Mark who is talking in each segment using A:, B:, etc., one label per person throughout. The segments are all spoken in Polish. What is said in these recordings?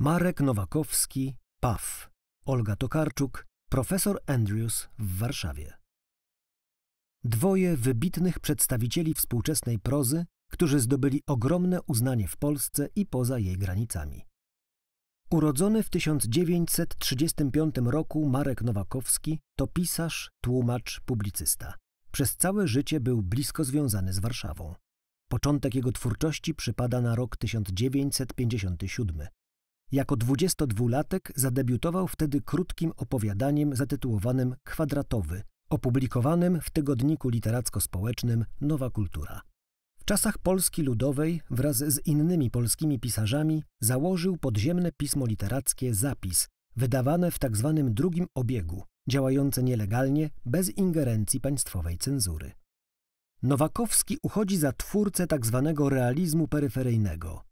A: Marek Nowakowski, PAF, Olga Tokarczuk, profesor Andrews w Warszawie. Dwoje wybitnych przedstawicieli współczesnej prozy, którzy zdobyli ogromne uznanie w Polsce i poza jej granicami. Urodzony w 1935 roku Marek Nowakowski to pisarz, tłumacz, publicysta. Przez całe życie był blisko związany z Warszawą. Początek jego twórczości przypada na rok 1957. Jako 22-latek zadebiutował wtedy krótkim opowiadaniem zatytułowanym Kwadratowy, opublikowanym w tygodniku literacko-społecznym Nowa Kultura. W czasach Polski Ludowej wraz z innymi polskimi pisarzami założył podziemne pismo literackie Zapis, wydawane w tzw. Tak drugim obiegu, działające nielegalnie, bez ingerencji państwowej cenzury. Nowakowski uchodzi za twórcę tzw. Tak realizmu peryferyjnego –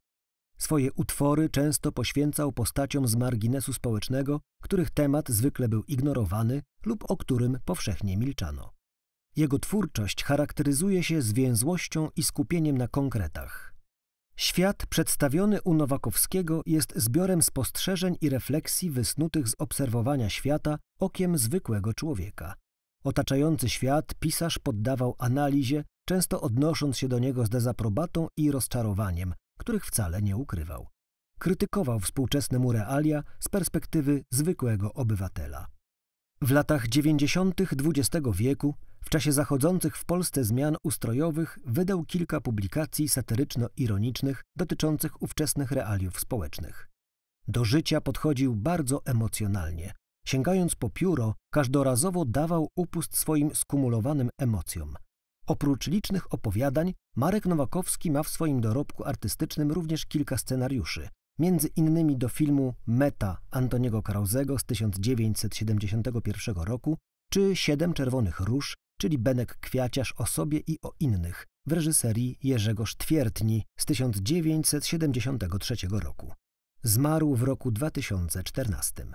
A: swoje utwory często poświęcał postaciom z marginesu społecznego, których temat zwykle był ignorowany lub o którym powszechnie milczano. Jego twórczość charakteryzuje się zwięzłością i skupieniem na konkretach. Świat przedstawiony u Nowakowskiego jest zbiorem spostrzeżeń i refleksji wysnutych z obserwowania świata okiem zwykłego człowieka. Otaczający świat pisarz poddawał analizie, często odnosząc się do niego z dezaprobatą i rozczarowaniem, których wcale nie ukrywał. Krytykował współczesne mu realia z perspektywy zwykłego obywatela. W latach 90. XX wieku, w czasie zachodzących w Polsce zmian ustrojowych, wydał kilka publikacji satyryczno-ironicznych dotyczących ówczesnych realiów społecznych. Do życia podchodził bardzo emocjonalnie. Sięgając po pióro, każdorazowo dawał upust swoim skumulowanym emocjom – Oprócz licznych opowiadań, Marek Nowakowski ma w swoim dorobku artystycznym również kilka scenariuszy, między innymi do filmu Meta Antoniego Krauzego z 1971 roku, czy Siedem Czerwonych Róż, czyli Benek Kwiaciarz o sobie i o innych, w reżyserii Jerzego Sztwiertni z 1973 roku. Zmarł w roku 2014.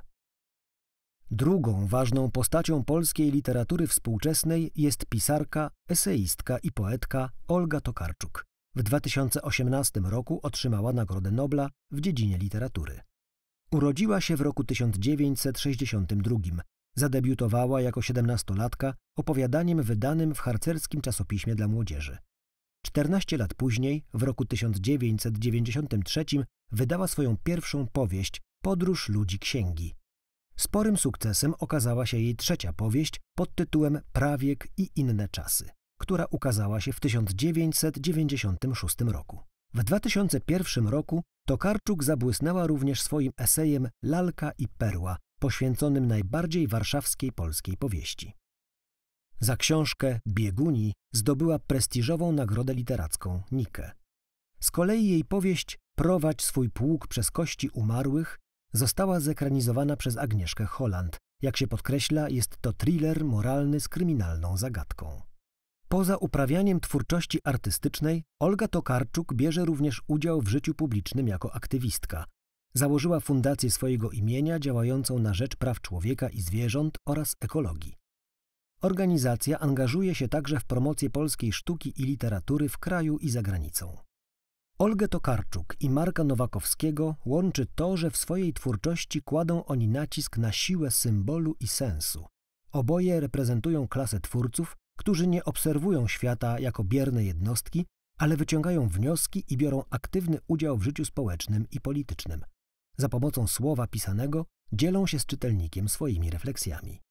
A: Drugą ważną postacią polskiej literatury współczesnej jest pisarka, eseistka i poetka Olga Tokarczuk. W 2018 roku otrzymała Nagrodę Nobla w dziedzinie literatury. Urodziła się w roku 1962. Zadebiutowała jako siedemnastolatka opowiadaniem wydanym w harcerskim czasopiśmie dla młodzieży. 14 lat później, w roku 1993, wydała swoją pierwszą powieść Podróż ludzi księgi Sporym sukcesem okazała się jej trzecia powieść pod tytułem Prawiek i inne czasy, która ukazała się w 1996 roku. W 2001 roku Tokarczuk zabłysnęła również swoim esejem Lalka i Perła, poświęconym najbardziej warszawskiej polskiej powieści. Za książkę Bieguni zdobyła prestiżową nagrodę literacką Nikę. Z kolei jej powieść Prowadź swój pług przez kości umarłych została zekranizowana przez Agnieszkę Holland. Jak się podkreśla, jest to thriller moralny z kryminalną zagadką. Poza uprawianiem twórczości artystycznej, Olga Tokarczuk bierze również udział w życiu publicznym jako aktywistka. Założyła fundację swojego imienia działającą na rzecz praw człowieka i zwierząt oraz ekologii. Organizacja angażuje się także w promocję polskiej sztuki i literatury w kraju i za granicą. Olgę Tokarczuk i Marka Nowakowskiego łączy to, że w swojej twórczości kładą oni nacisk na siłę symbolu i sensu. Oboje reprezentują klasę twórców, którzy nie obserwują świata jako bierne jednostki, ale wyciągają wnioski i biorą aktywny udział w życiu społecznym i politycznym. Za pomocą słowa pisanego dzielą się z czytelnikiem swoimi refleksjami.